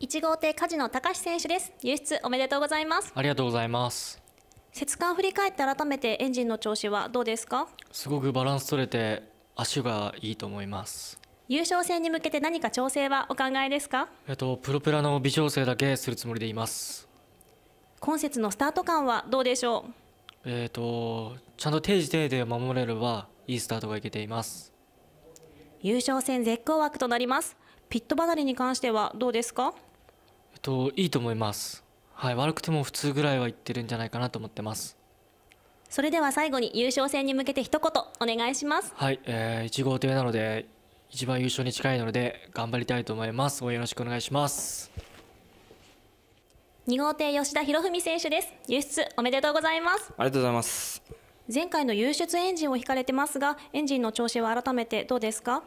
一号艇カジノ高橋選手です入室おめでとうございますありがとうございます節間振り返って改めてエンジンの調子はどうですかすごくバランス取れて足がいいと思います優勝戦に向けて何か調整はお考えですかえっとプロペラの微調整だけするつもりでいます今節のスタート感はどうでしょうえっと、とちゃんと定時定で守れればいいスタートがいけています優勝戦絶好枠となりますピット離れに関してはどうですかえっといいと思いますはい悪くても普通ぐらいは言ってるんじゃないかなと思ってますそれでは最後に優勝戦に向けて一言お願いしますはい、えー、1号艇なので一番優勝に近いので頑張りたいと思います応援よろしくお願いします2号艇吉田博文選手です輸出おめでとうございますありがとうございます前回の輸出エンジンを引かれてますがエンジンの調子は改めてどうですか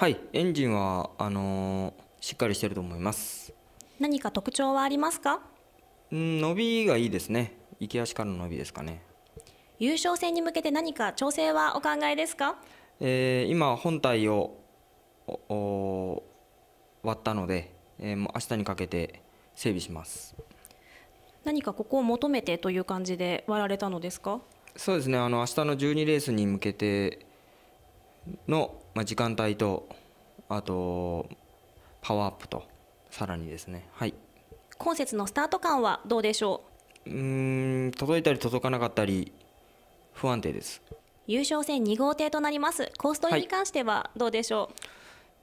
はいエンジンはあのー、しっかりしてると思います何か特徴はありますかうん伸びがいいですね行き足からの伸びですかね優勝戦に向けて何か調整はお考えですか、えー、今本体を割ったので、えー、もう明日にかけて整備します何かここを求めてという感じで割られたのですかそうですねあの明日の12レースに向けての、まあ、時間帯とあとパワーアップとさらにですねはい今節のスタート感はどうでしょううん届いたり届かなかったり不安定です優勝戦2号艇となりますコース取りに関してはどうでしょう、はい、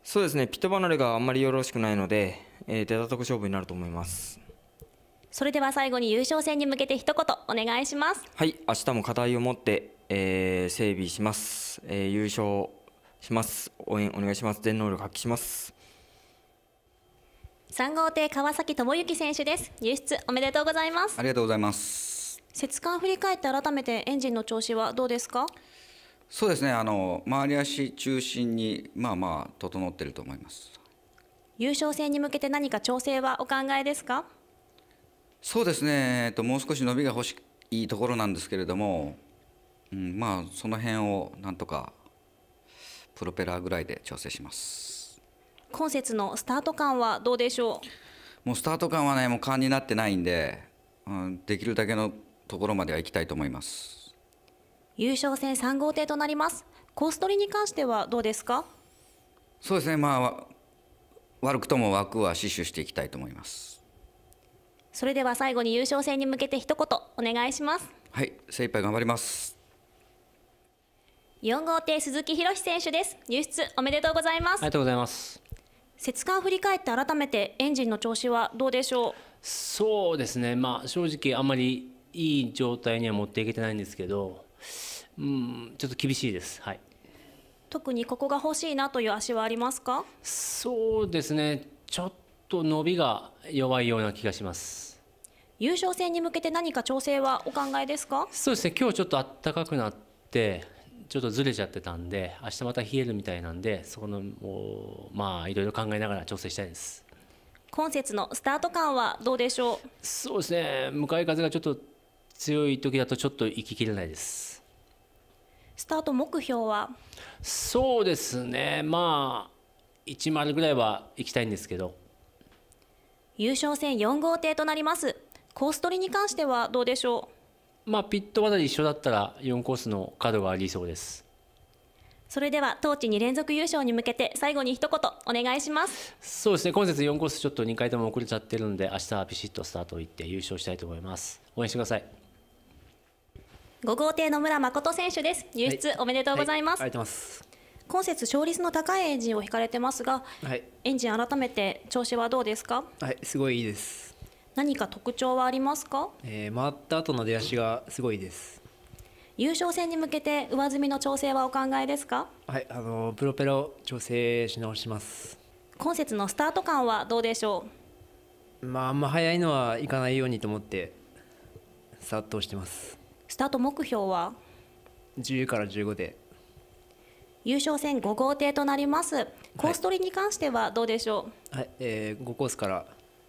そうですねピット離れがあんまりよろしくないので、えー、出たとこ勝負になると思いますそれでは最後に優勝戦に向けて一言お願いしますはい明日も課題を持ってえー、整備します、えー、優勝します応援お願いします全能力発揮します三号艇川崎智之選手です入室おめでとうございますありがとうございます節間振り返って改めてエンジンの調子はどうですかそうですねあの周り足中心にまあまあ整っていると思います優勝戦に向けて何か調整はお考えですかそうですね、えっと、もう少し伸びが欲しいところなんですけれどもうん、まあその辺をなんとかプロペラぐらいで調整します今節のスタート感はどうでしょうもうスタート感はねもう勘になってないんで、うん、できるだけのところまでは行きたいと思います優勝戦3号艇となりますコース取りに関してはどうですかそうですねまあ悪くとも枠は死守していきたいと思いますそれでは最後に優勝戦に向けて一言お願いしますはい精一杯頑張ります4号艇鈴木博選手です入室おめでとうございますありがとうございます節間を振り返って改めてエンジンの調子はどうでしょうそうですねまあ正直あんまりいい状態には持っていけてないんですけどうんちょっと厳しいですはい特にここが欲しいなという足はありますかそうですねちょっと伸びが弱いような気がします優勝戦に向けて何か調整はお考えですかそうですね今日ちょっと暖かくなってちょっとずれちゃってたんで明日また冷えるみたいなんでそこのもうまあいろいろ考えながら調整したいです今節のスタート感はどうでしょうそうですね向かい風がちょっと強い時だとちょっと行ききれないですスタート目標はそうですねまあ1丸ぐらいは行きたいんですけど優勝戦4号艇となりますコース取りに関してはどうでしょうまあ、ピットまで一緒だったら4コースの角がありそうですそれでは当地に連続優勝に向けて最後に一言お願いしますそうですね今節4コースちょっと2回とも遅れちゃってるんで明日はビシッとスタートいって優勝したいと思います応援してください5号艇の村誠選手です入室おめでとうございます、はいはい、今節勝率の高いエンジンを引かれてますが、はい、エンジン改めて調子はどうですかはいすごいいいです何か特徴はありますか、えー、回った後の出足がすごいです優勝戦に向けて上積みの調整はお考えですかはいあのプロペラを調整し直します今節のスタート感はどうでしょうまああんま早いのはいかないようにと思ってスタートしてますスタート目標は10から15で優勝戦5号艇となりますコース取りに関してはどうでしょうはい、はい、えー、5コースから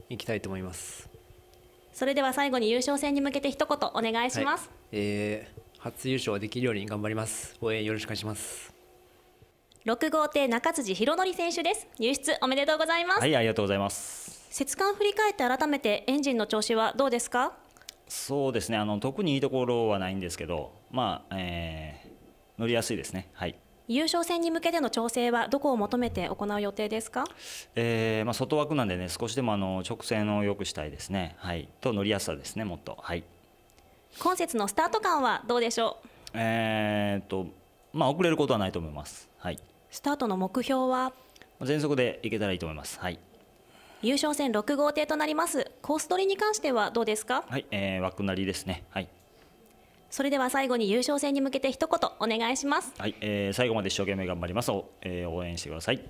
行きたいと思いますそれでは最後に優勝戦に向けて一言お願いします、はい、えー、初優勝できるように頑張ります応援よろしくお願いします六号艇中辻弘則選手です入室おめでとうございますはいありがとうございます節間振り返って改めてエンジンの調子はどうですかそうですねあの特にいいところはないんですけどまあ、えー、乗りやすいですねはい優勝戦に向けての調整はどこを求めて行う予定ですか、えーまあ、外枠なんでね少しでもあの直線を良くしたいですね、はい、と乗りやすさですねもっと、はい、今節のスタート感はどうでしょうえっとまあ遅れることはないと思います、はい、スタートの目標は全速でいけたらいいと思います、はい、優勝戦6号艇となりますコース取りに関してはどうですかはい、えー、枠なりですねはいそれでは最後に優勝戦に向けて一言お願いします。はい、えー、最後まで一生懸命頑張ります。えー、応援してください。